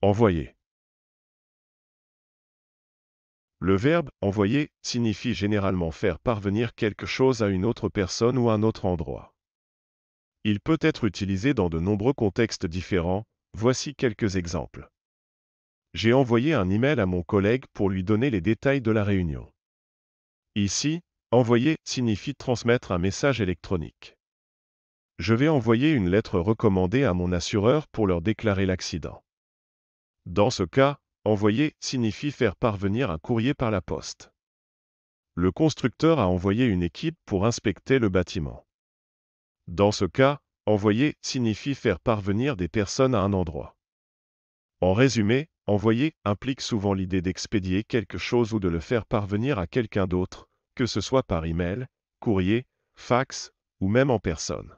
Envoyer. Le verbe envoyer signifie généralement faire parvenir quelque chose à une autre personne ou à un autre endroit. Il peut être utilisé dans de nombreux contextes différents, voici quelques exemples. J'ai envoyé un email à mon collègue pour lui donner les détails de la réunion. Ici, envoyer signifie transmettre un message électronique. Je vais envoyer une lettre recommandée à mon assureur pour leur déclarer l'accident. Dans ce cas, envoyer signifie faire parvenir un courrier par la poste. Le constructeur a envoyé une équipe pour inspecter le bâtiment. Dans ce cas, envoyer signifie faire parvenir des personnes à un endroit. En résumé, envoyer implique souvent l'idée d'expédier quelque chose ou de le faire parvenir à quelqu'un d'autre, que ce soit par email, courrier, fax ou même en personne.